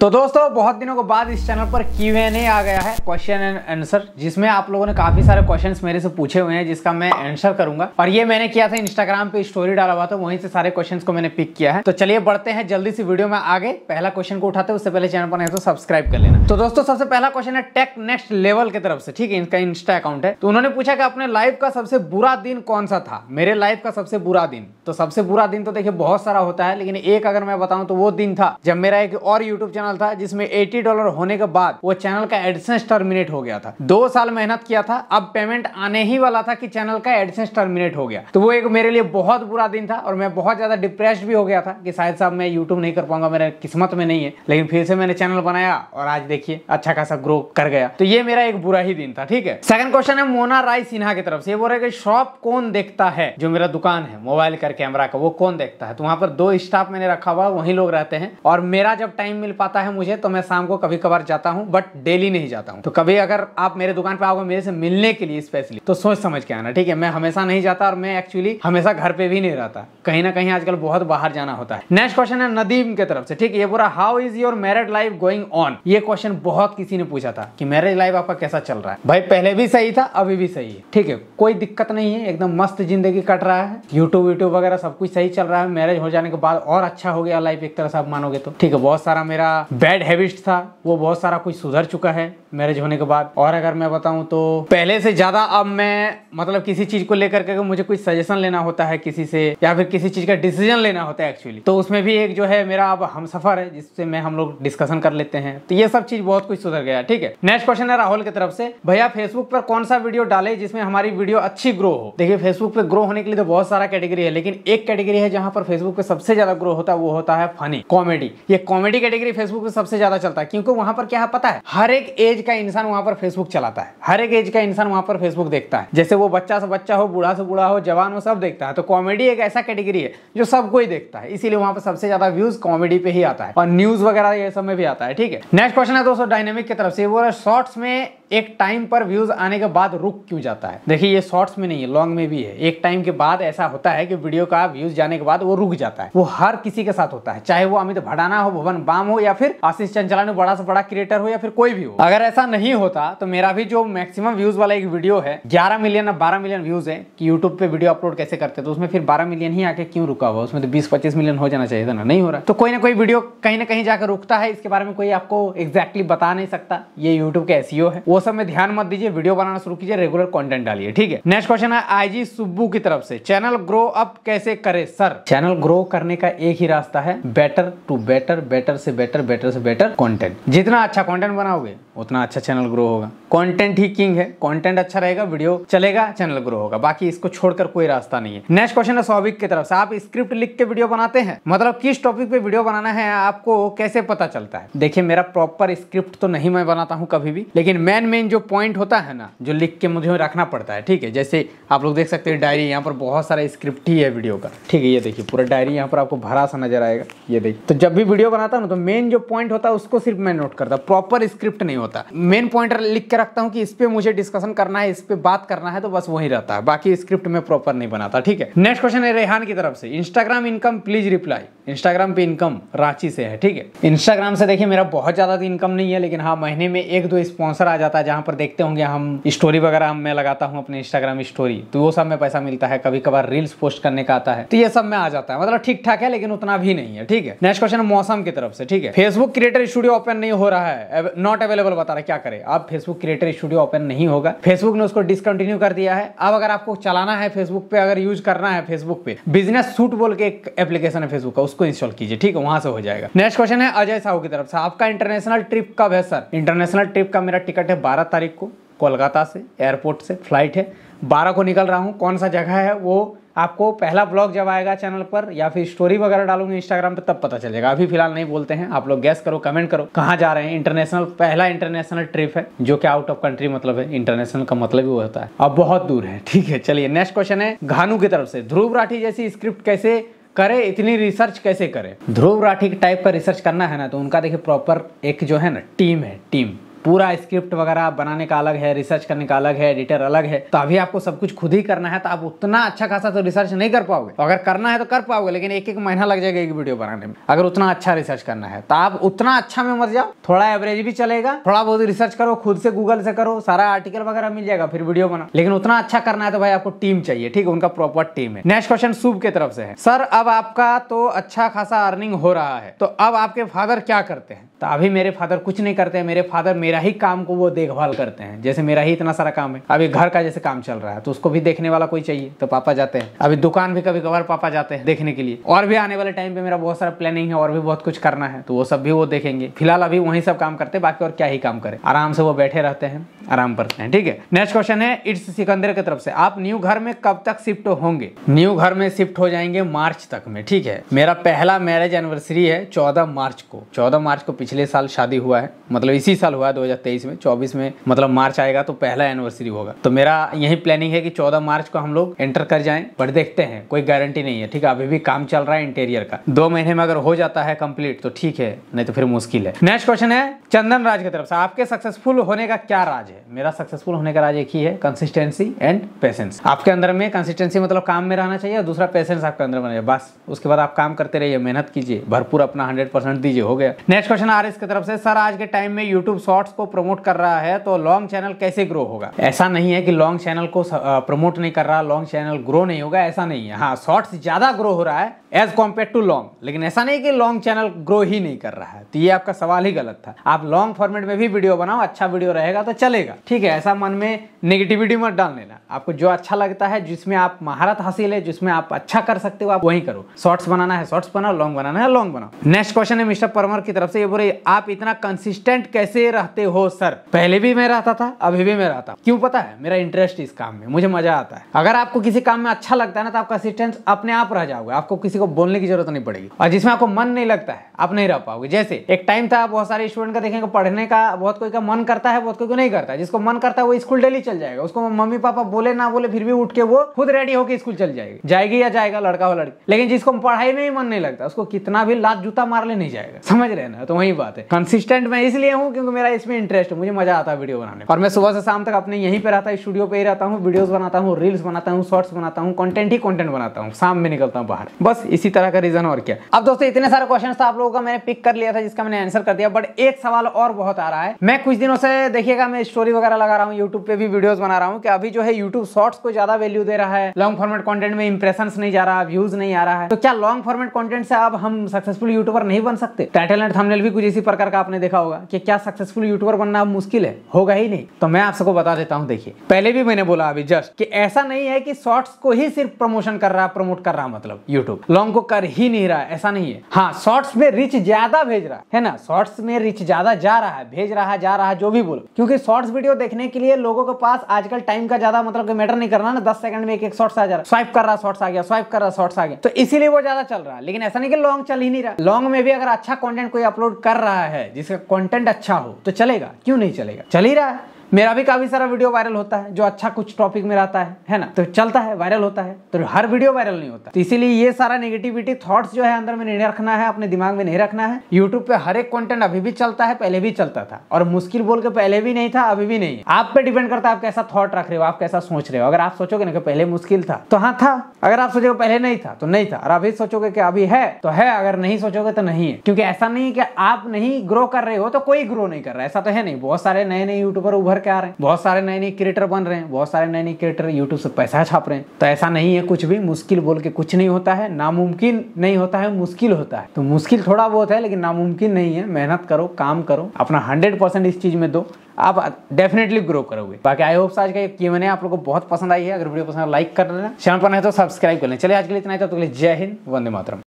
तो दोस्तों बहुत दिनों के बाद इस चैनल पर क्यू एन ए आ गया है क्वेश्चन एंड आंसर जिसमें आप लोगों ने काफी सारे क्वेश्चन मेरे से पूछे हुए हैं जिसका मैं आंसर करूंगा और ये मैंने किया था इंस्टाग्राम पे स्टोरी डाला हुआ था वहीं से सारे क्वेश्चंस को मैंने पिक किया है तो चलिए बढ़ते हैं जल्दी से वीडियो में आगे पहला क्वेश्चन को उठाते उससे पहले चैनल पर तो सब्सक्राइब कर लेना तो दोस्तों सबसे पहला क्वेश्चन है टेक नेक्स्ट लेवल की तरफ से ठीक है इनका इंस्टा अकाउंट है तो उन्होंने पूछा कि अपने लाइफ का सबसे बुरा दिन कौन सा था मेरे लाइफ का सबसे बुरा दिन तो सबसे बुरा दिन तो देखिए बहुत सारा होता है लेकिन एक अगर मैं बताऊँ तो वो दिन था जब मेरा एक और यूट्यूब चैनल चैनल था जिसमें 80 डॉलर होने के बाद वो चैनल का एडसेंस टर्मिनेट हो गया था दो साल मेहनत किया था अब पेमेंट आने ही वाला था कि चैनल का एडसेंस टर्मिनेट हो गया तो वो एक मेरे लिए बहुत बुरा दिन था और मैं बहुत ज्यादा डिप्रेस भी हो गया था कि शायद साहब मैं यूट्यूब नहीं कर पाऊंगा मेरे किस्मत में नहीं है लेकिन फिर से मैंने चैनल बनाया और आज देखिए अच्छा खासा ग्रो कर गया तो ये मेरा एक बुरा ही दिन था ठीक है सेकंड क्वेश्चन है मोना राय सिन्हा की तरफ से बोल रहे शॉप कौन देखता है जो मेरा दुकान है मोबाइल का कैमरा का वो कौन देखता है तो वहां पर दो स्टाफ मैंने रखा हुआ वही लोग रहते हैं और मेरा जब टाइम मिल पाता आता है मुझे तो मैं शाम को कभी कभार जाता हूँ बट डेली नहीं जाता हूँ तो कभी अगर आप मेरे दुकान पर आओगे मेरे से मिलने के लिए स्पेशली तो सोच समझ के आना ठीक है मैं हमेशा नहीं जाता और मैं एक्चुअली हमेशा घर पे भी नहीं रहता कहीं ना कहीं आजकल बहुत बाहर जाना होता है नेक्स्ट क्वेश्चन है नदीम की तरफ से ठीक है ये बोला how is your married life going on ये क्वेश्चन बहुत किसी ने पूछा था कि मैरिज लाइफ आपका कैसा चल रहा है भाई पहले भी सही था अभी भी सही है ठीक है कोई दिक्कत नहीं है एकदम मस्त जिंदगी कट रहा है यूट्यूब वीट्यूब वगैरह सब कुछ सही चल रहा है मैरिज हो जाने के बाद और अच्छा हो गया लाइफ एक तरह से आप मानोगे तो ठीक है बहुत सारा मेरा बैड हैबिट था वो बहुत सारा कुछ सुधर चुका है मैरिज होने के बाद और अगर मैं बताऊं तो पहले से ज़्यादा अब मैं मतलब किसी चीज़ को लेकर के मुझे कुछ सजेशन लेना होता है किसी से या फिर किसी चीज़ का डिसीजन लेना होता है एक्चुअली तो उसमें भी एक जो है मेरा अब हम सफ़र है जिससे मैं हम लोग डिस्कशन कर लेते हैं तो ये सब चीज़ बहुत कुछ सुधर गया ठीक है नेक्स्ट क्वेश्चन है राहुल की तरफ से भैया फेसबुक पर कौन सा वीडियो डाले जिसमें हमारी वीडियो अच्छी ग्रो हो देखिए फेसबुक पे ग्रो होने के लिए तो बहुत सारा कैटेगरी है लेकिन एक कैटेगरी है जहाँ पर फेसबुक पे सबसे ज़्यादा ग्रो होता है वो होता है फनी कॉमेडी ये कॉमेडी कैटेगरी फेसबुक फेसबुक पे सबसे ज्यादा चलता है क्योंकि वहां पर क्या है पता है हर एक एज का इंसान वहां पर फेसबुक चलाता है हर एक एज का इंसान वहां पर फेसबुक देखता है जैसे वो बच्चा से बच्चा हो बूढ़ा से बूढ़ा हो जवान हो सब देखता है तो कॉमेडी एक ऐसा कैटेगरी है जो सब कोई देखता है इसीलिए वहां पर सबसे ज्यादा व्यूज कॉमेडी पे ही आता है और न्यूज वगैरह ये सब में भी आता है ठीक है नेक्स्ट क्वेश्चन है दोस्तों डायनेमिक की तरफ से वो शॉर्ट्स में एक टाइम पर व्यूज़ आने के बाद रुक क्यों जाता है देखिए ये शॉर्ट्स में नहीं है लॉन्ग में भी है एक टाइम के बाद ऐसा होता है कि वीडियो का व्यूज़ जाने के बाद वो रुक जाता है वो हर किसी के साथ होता है चाहे वो अमित भड़ाना हो भवन बाम हो या फिर आशीष चंचलानी बड़ा से बड़ा क्रिएटर हो या फिर कोई भी हो अगर ऐसा नहीं होता तो मेरा भी जो मैक्सिमम व्यूज वाला एक वीडियो है ग्यारह मिलियन बारह मिलियन व्यूज है कि यूट्यूब पे वीडियो अपलोड कैसे करते तो उसमें फिर बारह मिलियन ही आके क्यों रुका हुआ उसमें तो बीस पच्चीस मिलियन हो जाना चाहिए था ना नहीं हो रहा तो कोई ना कोई वीडियो कहीं ना कहीं जाकर रुकता है इसके बारे में कोई आपको एग्जैक्टली बता नहीं सकता ये यूट्यूब के ऐसी है वो सब में ध्यान मत दीजिए वीडियो बनाना शुरू कीजिए रेगुलर कंटेंट डालिए ठीक है नेक्स्ट क्वेश्चन है आईजी सुब्बू की तरफ से चैनल ग्रो अप कैसे करे सर चैनल ग्रो करने का एक ही रास्ता है बेटर टू बेटर बेटर से बेटर बेटर से बेटर कॉन्टेंट जितना अच्छा कॉन्टेंट बनाओगे उतना अच्छा चैनल ग्रो होगा कॉन्टेंट ही किंग है कॉन्टेंट अच्छा रहेगा वीडियो चलेगा चैनल ग्रो होगा बाकी इसको छोड़कर कोई रास्ता नहीं है नेक्स्ट क्वेश्चन है सौभिक की तरफ से आप स्क्रिप्ट लिख के वीडियो बनाते हैं मतलब किस टॉपिक पे वीडियो बनाना है आपको कैसे पता चलता है देखिए मेरा प्रॉपर स्क्रिप्ट तो नहीं मैं बनाता हूँ कभी भी लेकिन मैन मेन जो पॉइंट होता है ना जो लिख के मुझे रखना पड़ता है ठीक है जैसे आप लोग देख सकते हैं डायरी यहाँ पर बहुत सारा स्क्रिप्ट ही है वीडियो का ठीक है ये देखिए पूरा डायरी यहाँ पर आपको भरा सा नजर आएगा ये देखिए तो जब भी वीडियो बनाता हूँ ना तो मेन जो पॉइंट होता है उसको सिर्फ मैं नोट करता प्रॉपर स्क्रिप्ट नहीं होता मेन पॉइंट लिख के रखता हूँ कि इस पर मुझे डिस्कशन करना है इस पर बात करना है तो बस वही रहता है बाकी स्क्रिप्ट में प्रॉपर नहीं बनाता ठीक है नेक्स्ट क्वेश्चन है रेहान की तरफ से Instagram income please reply Instagram पे इनकम रांची से है ठीक है इंस्टाग्राम से देखिए मेरा बहुत ज्यादा इनकम तो नहीं है लेकिन हाँ महीने में एक दो स्पॉन्सर आ जाता है आता है जहाँ पर देखते होंगे हम स्टोरी वगैरह हम मैं लगाता हूँ अपने इंस्टाग्राम स्टोरी तो वो सब में पैसा मिलता है कभी कभार रील्स पोस्ट करने का आता है तो ये सब में आ जाता है मतलब ठीक ठाक है लेकिन उतना भी नहीं है ठीक है नेक्स्ट क्वेश्चन मौसम की तरफ से ठीक है फेसबुक क्रिएटर स्टूडियो ओपन नहीं हो रहा है नॉट अवेलेबल बता रहा क्या करे अब फेसबुक क्रिएटर स्टूडियो ओपन नहीं होगा फेसबुक ने उसको डिसकंटिन्यू कर दिया है अब अगर आपको चलाना है फेसबुक पे अगर यूज करना है फेसबुक पे बिजनेस सूट बोल के एक एप्लीकेशन है फेसबुक का उसको इंस्टॉल कीजिए ठीक है वहां से हो जाएगा नेक्स्ट क्वेश्चन है अजय साहू की तरफ से आपका इंटरनेशनल ट्रिप कब है सर इंटरनेशनल ट्रिप का मेरा टिकट है बारह तारीख को कोलकाता से एयरपोर्ट से फ्लाइट है बारह को निकल रहा हूँ कौन सा जगह है वो आपको पहला ब्लॉग जब आएगा चैनल पर या फिर स्टोरी वगैरह डालूंगे इंस्टाग्राम पे तब पता चलेगा अभी फिलहाल नहीं बोलते हैं आप लोग गैस करो कमेंट करो कहाँ जा रहे हैं इंटरनेशनल पहला इंटरनेशनल ट्रिप है जो कि आउट ऑफ कंट्री मतलब है इंटरनेशनल का मतलब ही होता है अब बहुत दूर है ठीक है चलिए नेक्स्ट क्वेश्चन है घानू की तरफ से ध्रुव राठी जैसी स्क्रिप्ट कैसे करे इतनी रिसर्च कैसे करे ध्रुव राठी टाइप का रिसर्च करना है ना तो उनका देखिए प्रॉपर एक जो है ना टीम है टीम पूरा स्क्रिप्ट वगैरह बनाने का अलग है रिसर्च करने का अलग है एडिटर अलग है तो अभी आपको सब कुछ खुद ही करना है तो आप उतना अच्छा खासा तो रिसर्च नहीं कर पाओगे तो अगर करना है तो कर पाओगे लेकिन एक एक महीना लग जाएगा एक वीडियो बनाने में अगर उतना अच्छा रिसर्च करना है तो आप उतना अच्छा में मत जाओ थोड़ा एवरेज भी चलेगा थोड़ा बहुत रिसर्च करो खुद से गूगल से करो सारा आर्टिकल वगैरह मिल जाएगा फिर वीडियो बनाओ लेकिन उतना अच्छा करना है तो भाई आपको टीम चाहिए ठीक है उनका प्रॉपर टीम है नेक्स्ट क्वेश्चन शुभ की तरफ से है सर अब आपका तो अच्छा खासा अर्निंग हो रहा है तो अब आपके फादर क्या करते हैं तो अभी मेरे फादर कुछ नहीं करते हैं मेरे फादर मेरा ही काम को वो देखभाल करते हैं जैसे मेरा ही इतना सारा काम है अभी घर का जैसे काम चल रहा है तो उसको भी देखने वाला कोई चाहिए तो पापा जाते हैं अभी दुकान भी कभी कभार पापा जाते हैं देखने के लिए और भी आने वाले टाइम पे मेरा बहुत सारा प्लानिंग है और भी बहुत कुछ करना है तो वो सब भी वो देखेंगे फिलहाल अभी वही सब काम करते बाकी और क्या ही काम करे आराम से वो बैठे रहते हैं आराम पर हैं ठीक है नेक्स्ट क्वेश्चन है इट्स सिकंदर की तरफ से आप न्यू घर में कब तक शिफ्ट होंगे न्यू घर में शिफ्ट हो जाएंगे मार्च तक में ठीक है मेरा पहला मैरिज एनिवर्सरी है चौदह मार्च को चौदह मार्च को पिछले साल शादी हुआ है मतलब इसी साल हुआ है 2023 में 24 में मतलब मार्च आएगा तो पहला एनिवर्सरी होगा तो मेरा यही प्लानिंग है कि 14 मार्च को हम लोग एंटर कर जाएं बट देखते हैं कोई गारंटी नहीं है ठीक है अभी भी काम चल रहा है इंटीरियर का दो महीने में अगर हो जाता है कम्प्लीट तो ठीक है नहीं तो फिर मुश्किल है नेक्स्ट क्वेश्चन है चंदन राज की तरफ से आपके सक्सेसफुल होने का क्या राज है मेरा सक्सेसफुल होने का राज एक ही है कंसिस्टेंसी एंड पेशेंस आपके अंदर में कंसिस्टेंसी मतलब काम में रहना चाहिए और दूसरा पेशेंस आपके अंदर में बस उसके बाद आप काम करते रहिए मेहनत कीजिए भरपूर अपना हंड्रेड परसेंट दीजिए हो गया नेक्स्ट क्वेश्चन आर की तरफ से सर आज के टाइम में यूट्यूब शॉर्ट्स को प्रमोट कर रहा है तो लॉन्ग चैनल कैसे ग्रो होगा ऐसा नहीं है कि लॉन्ग चैनल को प्रमोट नहीं कर रहा लॉन्ग चैनल ग्रो नहीं होगा ऐसा नहीं है हाँ शॉर्ट्स ज़्यादा ग्रो हो रहा है एज कम्पेयर टू लॉन्ग लेकिन ऐसा नहीं कि लॉन्ग चैनल ग्रो ही नहीं कर रहा है तो ये आपका सवाल ही गलत था आप लॉन्ग फॉर्मेट में भी वीडियो बनाओ अच्छा वीडियो रहेगा तो चलेगा ठीक है ऐसा मन में नेगेटिविटी मत डाल लेना आपको जो अच्छा लगता है जिसमें आप महारत हासिल है जिसमें आप अच्छा कर सकते हो आप वही करो शॉर्ट्स बनाना है शॉर्ट्स बनाओ लॉन्ग बनाना है लॉन्ग बनाओ नेक्स्ट क्वेश्चन है मिस्टर परमर की तरफ से ये बोले आप इतना कंसिस्टेंट कैसे रहते हो सर पहले भी मैं रहता था अभी भी मैं रहता क्यों पता है मेरा इंटरेस्ट इस काम में मुझे मजा आता है अगर आपको किसी काम में अच्छा लगता है ना तो आप कंसिस्टेंस अपने आप रह जाओगे आपको किसी को बोलने की जरूरत नहीं पड़ेगी और जिसमें आपको मन नहीं लगता है आप नहीं रह पाओगे जैसे एक टाइम था बहुत सारे स्टूडेंट का देखेंगे पढ़ने का बहुत कोई का मन करता है बहुत कोई को नहीं करता है जिसको मन करता है वो स्कूल डेली चल जाएगा उसको मम्मी पापा बोले ना बोले फिर भी उठ के वो खुद रेडी होकर स्कूल चल जाएगी जाएगी या जाएगा लड़का हो लड़की लेकिन जिसको पढ़ाई में ही मन नहीं लगता उसको कितना भी लात जूता मार ले नहीं जाएगा समझ रहे ना तो वही बात है कंसिस्टेंट मैं इसलिए हूँ क्योंकि मेरा इसमें इंटरेस्ट है मुझे मजा आता है वीडियो बनाने और मैं सुबह से शाम तक अपने यहीं पर रहता स्टूडियो पे ही रहता हूँ वीडियोस बनाता हूँ रील्स बनाता हूँ शॉर्ट्स बनाता हूँ कॉन्टेंट ही कॉन्टेंट बनाता हूँ शाम में निकलता हूँ बाहर बस इसी तरह का रीजन और क्या अब दोस्तों इतने सारे क्वेश्चन था तो आप लोगों का मैंने पिक कर लिया था जिसका मैंने आंसर कर दिया बट एक सवाल और बहुत आ रहा है मैं कुछ दिनों से देखिएगा मैं स्टोरी वगैरह लगा रहा हूँ यूट्यूब पे भी वीडियोज बना रहा हूँ कि अभी जो है यूट्यूब शॉर्ट्स को ज्यादा वैल्यू दे रहा है लॉन्ग फॉर्मेट कॉन्टेंट में इंप्रेशन नहीं जा रहा व्यूज नहीं आ रहा है तो क्या लॉन्ग फॉर्मेट कॉन्टेंट से अब हम सक्सेसफुल यूट्यूबर नहीं बन सकते टाइटल एंड थंबनेल भी कुछ इसी प्रकार का आपने देखा होगा कि क्या सक्सेसफुल यूट्यूबर बनना मुश्किल है होगा ही नहीं तो मैं आप सबको बता देता हूँ देखिए पहले भी मैंने बोला अभी जस्ट कि ऐसा नहीं है कि शॉर्ट्स को ही सिर्फ प्रमोशन कर रहा प्रमोट कर रहा मतलब यूट्यूब लॉन्ग को कर ही नहीं रहा ऐसा नहीं है हाँ शॉर्ट्स में रिच ज्यादा भेज रहा है ना शॉर्ट्स में रिच ज्यादा जा रहा है भेज रहा जा रहा जो भी बोलो क्योंकि शॉर्ट्स वीडियो देखने के लिए लोगों के पास आजकल टाइम का ज्यादा मतलब मैटर नहीं करना ना दस सेकंड में एक एक शॉर्ट्स आ जा रहा स्वाइप कर रहा शॉर्ट्स आ गया स्वाइप कर रहा शॉर्ट्स आ गया तो इसीलिए वो ज्यादा चल रहा है लेकिन ऐसा नहीं कि लॉन्ग चल ही नहीं रहा लॉन्ग में भी अगर अच्छा कंटेंट कोई अपलोड कर रहा है जिसका कंटेंट अच्छा हो तो चलेगा क्यों नहीं चलेगा चल ही रहा है मेरा भी काफ़ी सारा वीडियो वायरल होता है जो अच्छा कुछ टॉपिक में रहता है है ना तो चलता है वायरल होता है तो हर वीडियो वायरल नहीं होता तो इसीलिए ये सारा नेगेटिविटी थॉट्स जो है अंदर में नहीं रखना है अपने दिमाग में नहीं रखना है यूट्यूब पे हर एक कंटेंट अभी भी चलता है पहले भी चलता था और मुश्किल बोल के पहले भी नहीं था अभी भी नहीं आप पे डिपेंड करता है आप कैसा थॉट रख रहे हो आप कैसा सोच रहे हो अगर आप सोचोगे ना कि पहले मुश्किल था तो हाँ था अगर आप सोचोगे पहले नहीं था तो नहीं था और अभी सोचोगे कि अभी है तो है अगर नहीं सोचोगे तो नहीं है क्योंकि ऐसा नहीं है कि आप नहीं ग्रो कर रहे हो तो कोई ग्रो नहीं कर रहा है ऐसा तो है नहीं बहुत सारे नए नए यूट्यूबर उभर उभर के आ रहे हैं बहुत सारे नए नए क्रिएटर बन रहे हैं बहुत सारे नए नए क्रिएटर यूट्यूब से पैसा छाप रहे हैं तो ऐसा नहीं है कुछ भी मुश्किल बोल के कुछ नहीं होता है नामुमकिन नहीं होता है मुश्किल होता है तो मुश्किल थोड़ा बहुत है लेकिन नामुमकिन नहीं है मेहनत करो काम करो अपना हंड्रेड परसेंट इस चीज में दो आप डेफिनेटली ग्रो करोगे बाकी आई होप आज का ये क्यों आप लोगों को बहुत पसंद आई है अगर वीडियो पसंद लाइक कर लेना चैनल पर नहीं तो सब्सक्राइब कर लेना चलिए आज के लिए इतना तो जय हिंद वंदे मातरम